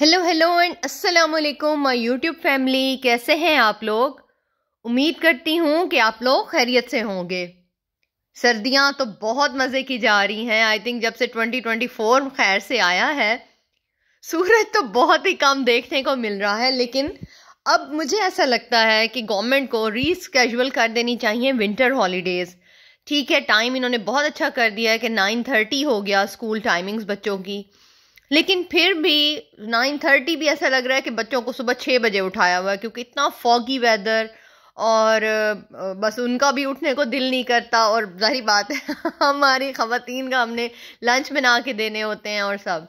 hello hello and अस्सलाम वालेकुम my YouTube family कैसे हैं आप लोग उम्मीद करती हूँ कि आप लोग खैरियत से होंगे सर्दियाँ तो बहुत मज़े की जा रही हैं आई थिंक जब से 2024 खैर से आया है सूरज तो बहुत ही कम देखने को मिल रहा है लेकिन अब मुझे ऐसा लगता है कि गवर्नमेंट को रीस्केजुअल कर देनी चाहिए विंटर हॉलीडेज़ ठीक है टाइम इन्होंने बहुत अच्छा कर दिया है कि नाइन थर्टी हो गया स्कूल टाइमिंग्स बच्चों की लेकिन फिर भी नाइन थर्टी भी ऐसा लग रहा है कि बच्चों को सुबह छः बजे उठाया हुआ है क्योंकि इतना फॉगी वेदर और बस उनका भी उठने को दिल नहीं करता और जाहिर बात है हमारी ख़वातीन का हमने लंच बना के देने होते हैं और सब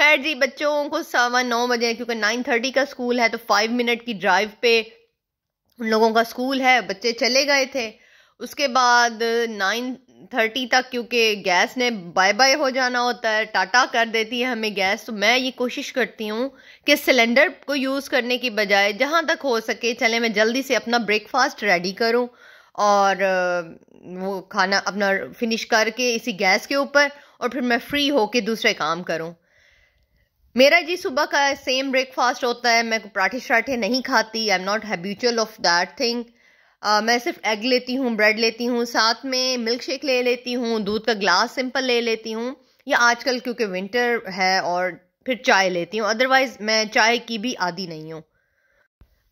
खैर जी बच्चों को सवा नौ बजे क्योंकि नाइन थर्टी का स्कूल है तो फाइव मिनट की ड्राइव पे उन लोगों का स्कूल है बच्चे चले गए थे उसके बाद नाइन थर्टी तक क्योंकि गैस ने बाय बाय हो जाना होता है टाटा कर देती है हमें गैस तो मैं ये कोशिश करती हूँ कि सिलेंडर को यूज़ करने की बजाय जहाँ तक हो सके चले मैं जल्दी से अपना ब्रेकफास्ट रेडी करूँ और वो खाना अपना फिनिश करके इसी गैस के ऊपर और फिर मैं फ्री होके दूसरे काम करूँ मेरा जी सुबह का सेम ब्रेकफास्ट होता है मैं पराठे शराठे नहीं खाती I am not habitual of that thing आ, मैं सिर्फ एग लेती हूँ ब्रेड लेती हूँ साथ में मिल्क शेक ले लेती हूँ दूध का ग्लास सिंपल ले लेती हूँ या आजकल क्योंकि विंटर है और फिर चाय लेती हूँ अदरवाइज़ मैं चाय की भी आदि नहीं हूँ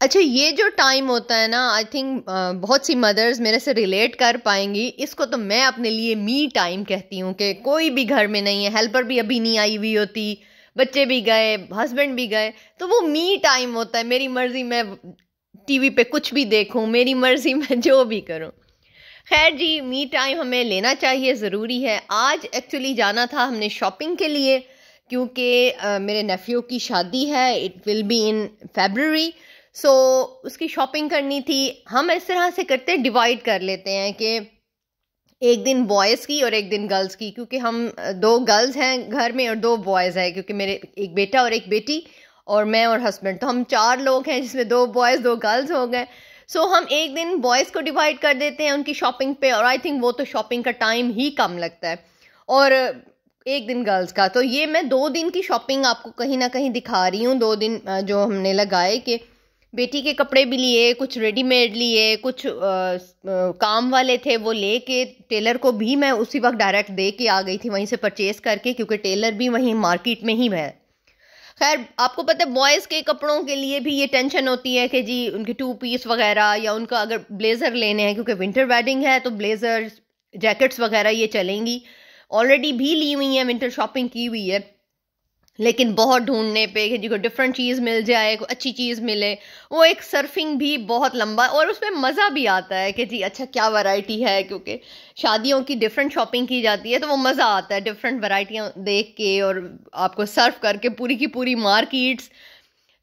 अच्छा ये जो टाइम होता है ना आई थिंक बहुत सी मदर्स मेरे से रिलेट कर पाएंगी इसको तो मैं अपने लिए मी टाइम कहती हूँ कि कोई भी घर में नहीं है हेल्पर भी अभी नहीं आई हुई होती बच्चे भी गए हस्बैंड भी गए तो वो मी टाइम होता है मेरी मर्ज़ी मैं टीवी पे कुछ भी देखूं मेरी मर्ज़ी में जो भी करूं खैर जी मी टाइम हमें लेना चाहिए ज़रूरी है आज एक्चुअली जाना था हमने शॉपिंग के लिए क्योंकि मेरे नफियो की शादी है it will be in February so उसकी शॉपिंग करनी थी हम इस तरह से करते हैं डिवाइड कर लेते हैं कि एक दिन बॉयज़ की और एक दिन गर्ल्स की क्योंकि हम दो गर्ल्स हैं घर में और दो बॉयज़ हैं क्योंकि मेरे एक बेटा और एक बेटी और मैं और हस्बैंड तो हम चार लोग हैं जिसमें दो बॉयज़ दो गर्ल्स हो गए सो so, हम एक दिन बॉयज़ को डिवाइड कर देते हैं उनकी शॉपिंग पे और आई थिंक वो तो शॉपिंग का टाइम ही कम लगता है और एक दिन गर्ल्स का तो ये मैं दो दिन की शॉपिंग आपको कहीं ना कहीं दिखा रही हूँ दो दिन जो हमने लगाए कि बेटी के कपड़े भी लिए कुछ रेडीमेड लिए कुछ आ, आ, काम वाले थे वो ले के टेलर को भी मैं उसी वक्त डायरेक्ट दे के आ गई थी वहीं से परचेज़ करके क्योंकि टेलर भी वहीं मार्केट में ही है खैर आपको पता है बॉयज़ के कपड़ों के लिए भी ये टेंशन होती है कि जी उनके टू पीस वगैरह या उनका अगर ब्लेज़र लेने हैं क्योंकि विंटर वेडिंग है तो ब्लेज़र जैकेट्स वगैरह ये चलेंगी ऑलरेडी भी ली हुई हैं विंटर शॉपिंग की हुई है लेकिन बहुत ढूंढने पे कि को डिफरेंट चीज़ मिल जाए कोई अच्छी चीज़ मिले वो एक सर्फिंग भी बहुत लंबा और उसमें मज़ा भी आता है कि जी अच्छा क्या वैरायटी है क्योंकि शादियों की डिफरेंट शॉपिंग की जाती है तो वो मज़ा आता है डिफरेंट वैरायटियाँ देख के और आपको सर्फ करके पूरी की पूरी मार्किट्स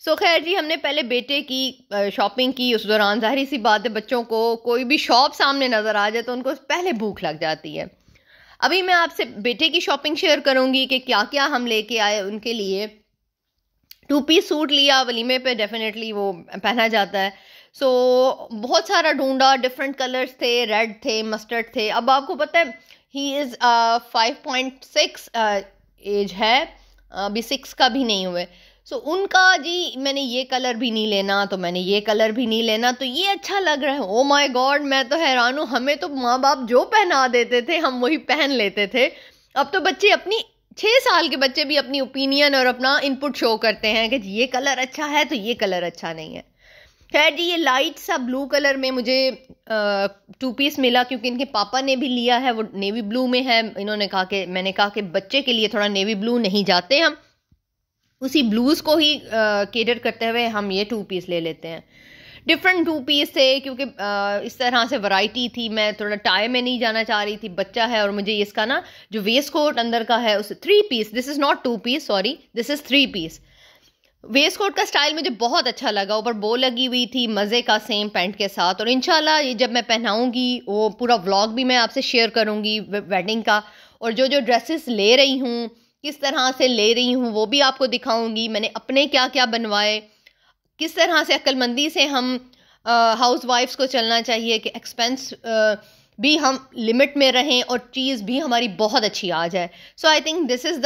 सो so, खैर जी हमने पहले बेटे की शॉपिंग की उस दौरान जाहिर सी बात है बच्चों को कोई भी शॉप सामने नज़र आ जाए तो उनको पहले भूख लग जाती है अभी मैं आपसे बेटे की शॉपिंग शेयर करूँगी कि क्या क्या हम लेके आए उनके लिए टू पीस सूट लिया वलीमे पे डेफिनेटली वो पहना जाता है सो so, बहुत सारा ढूंढा डिफरेंट कलर्स थे रेड थे मस्टर्ड थे अब आपको पता है he is five point six age है अभी सिक्स का भी नहीं हुए सो so, उनका जी मैंने ये कलर भी नहीं लेना तो मैंने ये कलर भी नहीं लेना तो ये अच्छा लग रहा है ओ माय गॉड मैं तो हैरान हूँ हमें तो माँ बाप जो पहना देते थे हम वही पहन लेते थे अब तो बच्चे अपनी छः साल के बच्चे भी अपनी ओपिनियन और अपना इनपुट शो करते हैं कि ये कलर अच्छा है तो ये कलर अच्छा नहीं है खैर जी ये लाइट सा ब्लू कलर में मुझे टू पीस मिला क्योंकि इनके पापा ने भी लिया है वो नेवी ब्लू में है इन्होंने कहा कि मैंने कहा कि बच्चे के लिए थोड़ा नेवी ब्लू नहीं जाते हम उसी ब्लूज़ को ही केडर करते हुए हम ये टू पीस ले लेते हैं डिफरेंट टू पीस थे क्योंकि इस तरह से वैरायटी थी मैं थोड़ा टाई में नहीं जाना चाह रही थी बच्चा है और मुझे इसका ना जो वेस्ट कोट अंदर का है उस three piece this is not two piece sorry this is three piece waistcoat का स्टाइल मुझे बहुत अच्छा लगा ऊपर बो लगी हुई थी मज़े का सेम पैंट के साथ और इनशाला ये जब मैं पहनाऊँगी वो पूरा व्लॉग भी मैं आपसे शेयर करूँगी वेडिंग का और जो जो ड्रेसेस ले रही हूँ किस तरह से ले रही हूँ वो भी आपको दिखाऊंगी मैंने अपने क्या क्या बनवाए किस तरह से अक्लमंदी से हम हाउस वाइफ्स को चलना चाहिए कि एक्सपेंस भी हम लिमिट में रहें और चीज़ भी हमारी बहुत अच्छी आ जाए so I think this is the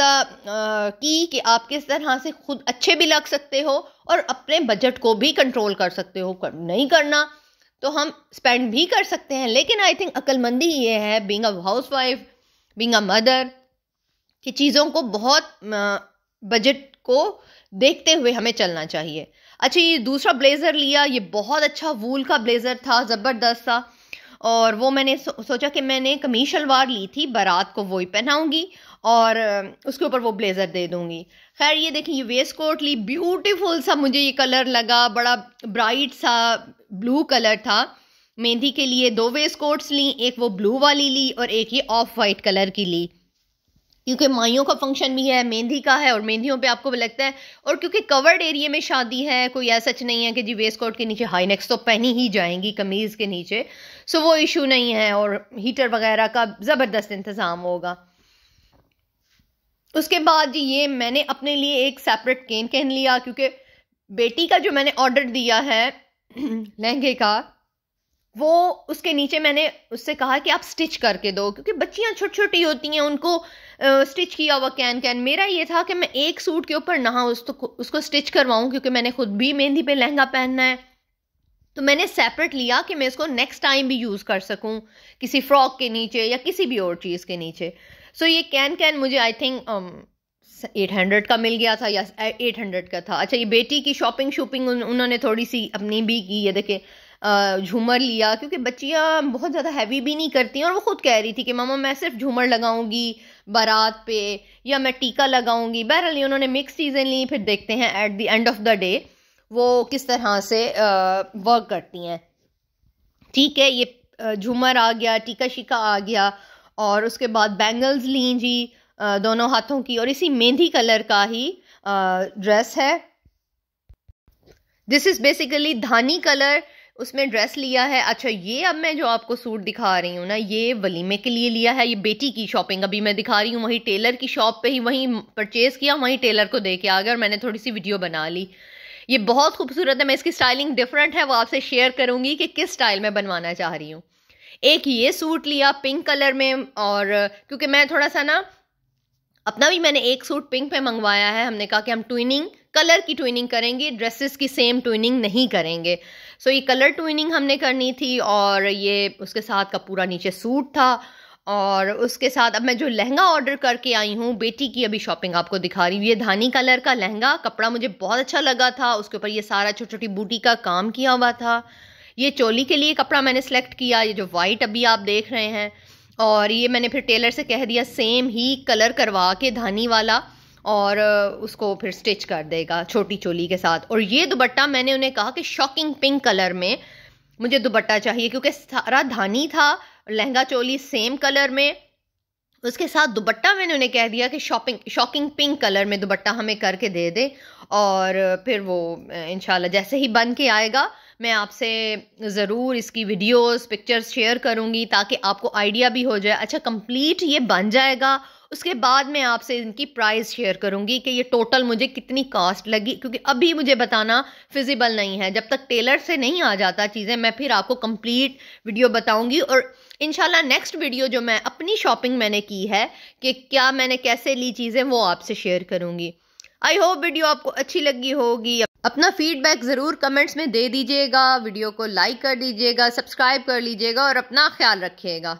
key कि आप किस तरह से खुद अच्छे भी लग सकते हो और अपने बजट को भी कंट्रोल कर सकते हो कर, नहीं करना तो हम स्पेंड भी कर सकते हैं लेकिन आई थिंक अक्लमंदी ये है being a housewife being a mother कि चीज़ों को बहुत बजट को देखते हुए हमें चलना चाहिए अच्छा ये दूसरा ब्लेज़र लिया ये बहुत अच्छा वूल का ब्लेज़र था ज़बरदस्त था और वो मैंने सो, सोचा कि मैंने कमी शलवार ली थी बारात को वो ही पहनाऊंगी और उसके ऊपर वो ब्लेज़र दे दूंगी खैर ये देखें ये वेस्ट कोट ली ब्यूटीफुल सा मुझे ये कलर लगा बड़ा ब्राइट सा ब्लू कलर था मेहंदी के लिए दो वेस्ट कोट्स ली एक वो ब्लू वाली ली और एक ये ऑफ वाइट कलर की ली क्योंकि माइयों का फंक्शन भी है मेहंदी का है और मेहंदियों पे आपको भी लगता है और क्योंकि कवर्ड एरिया में शादी है कोई ऐसा सच नहीं है कि जी वेस्ट कोट के नीचे हाई नेक्स तो पहनी ही जाएंगी कमीज़ के नीचे सो वो इशू नहीं है और हीटर वगैरह का ज़बरदस्त इंतज़ाम होगा उसके बाद जी ये मैंने अपने लिए एक सेपरेट केन कहन लिया क्योंकि बेटी का जो मैंने ऑर्डर दिया है लहंगे का वो उसके नीचे मैंने उससे कहा कि आप स्टिच करके दो क्योंकि बच्चियाँ छोटी छोटी होती हैं उनको स्टिच किया हुआ कैन कैन मेरा ये था कि मैं एक सूट के ऊपर नहा उसको उसको स्टिच करवाऊँ क्योंकि मैंने खुद भी मेहंदी पे लहंगा पहनना है तो मैंने सेपरेट लिया कि मैं इसको नेक्स्ट टाइम भी यूज़ कर सकूँ किसी फ्रॉक के नीचे या किसी भी और चीज़ के नीचे सो so, ये कैन कैन मुझे आई थिंक एट हंड्रेड का मिल गया था या एट हंड्रेड का था अच्छा ये बेटी की शॉपिंग शॉपिंग उन, उन्होंने थोड़ी सी अपनी भी की ये देखें झूमर लिया क्योंकि बच्चियाँ बहुत ज़्यादा हैवी भी नहीं करती हैं और वो ख़ुद कह रही थी कि मामा मैं सिर्फ झूमर लगाऊंगी बारात पे या मैं टीका लगाऊंगी बहरहाल ये उन्होंने मिक्स चीज़ें ली फिर देखते हैं at the end of the day वो किस तरह से वर्क करती हैं ठीक है ये झूमर आ गया टीका शीका आ गया और उसके बाद बैंगल्स ली जी दोनों हाथों की और इसी मेहंदी कलर का ही ड्रेस है दिस इज़ बेसिकली धानी कलर उसमें ड्रेस लिया है अच्छा ये अब मैं जो आपको सूट दिखा रही हूँ ना ये वलीमे के लिए लिया है ये बेटी की शॉपिंग अभी मैं दिखा रही हूँ वहीं टेलर की शॉप पे ही वहीं परचेज़ किया वहीं टेलर को दे के आ गया और मैंने थोड़ी सी वीडियो बना ली ये बहुत खूबसूरत है मैं इसकी स्टाइलिंग डिफरेंट है वो आपसे शेयर करूँगी कि किस स्टाइल में बनवाना चाह रही हूँ एक ये सूट लिया पिंक कलर में और क्योंकि मैं थोड़ा सा ना अपना भी मैंने एक सूट पिंक में मंगवाया है हमने कहा कि हम ट्विनिंग कलर की ट्विनिंग करेंगे ड्रेसेस की सेम ट्विनिंग नहीं करेंगे सो ये कलर ट्विनिंग हमने करनी थी और ये उसके साथ का पूरा नीचे सूट था और उसके साथ अब मैं जो लहंगा ऑर्डर करके आई हूँ बेटी की अभी शॉपिंग आपको दिखा रही हूँ ये धानी कलर का लहंगा कपड़ा मुझे बहुत अच्छा लगा था उसके ऊपर ये सारा छोटी छोटी बूटी का काम किया हुआ था ये चोली के लिए कपड़ा मैंने सेलेक्ट किया ये जो वाइट अभी आप देख रहे हैं और ये मैंने फिर टेलर से कह दिया सेम ही कलर करवा के धानी वाला और उसको फिर स्टिच कर देगा छोटी चोली के साथ और ये दुपट्टा मैंने उन्हें कहा कि शॉकिंग पिंक कलर में मुझे दुपट्टा चाहिए क्योंकि सारा धानी था लहंगा चोली सेम कलर में उसके साथ दुपट्टा मैंने उन्हें कह दिया कि शॉपिंग शॉकिंग पिंक कलर में दुपट्टा हमें करके दे दे और फिर वो इन जैसे ही बन के आएगा मैं आपसे ज़रूर इसकी वीडियोस पिक्चर्स शेयर करूँगी ताकि आपको आइडिया भी हो जाए अच्छा कंप्लीट ये बन जाएगा उसके बाद मैं आपसे इनकी प्राइस शेयर करूंगी कि ये टोटल मुझे कितनी कास्ट लगी क्योंकि अभी मुझे बताना फिजिबल नहीं है जब तक टेलर से नहीं आ जाता चीज़ें मैं फिर आपको कंप्लीट वीडियो बताऊंगी और इन नेक्स्ट वीडियो जो मैं अपनी शॉपिंग मैंने की है कि क्या मैंने कैसे ली चीज़ें वो आपसे शेयर करूँगी आई होप वीडियो आपको अच्छी लगी होगी अपना फीडबैक ज़रूर कमेंट्स में दे दीजिएगा वीडियो को लाइक कर दीजिएगा सब्सक्राइब कर लीजिएगा और अपना ख्याल रखिएगा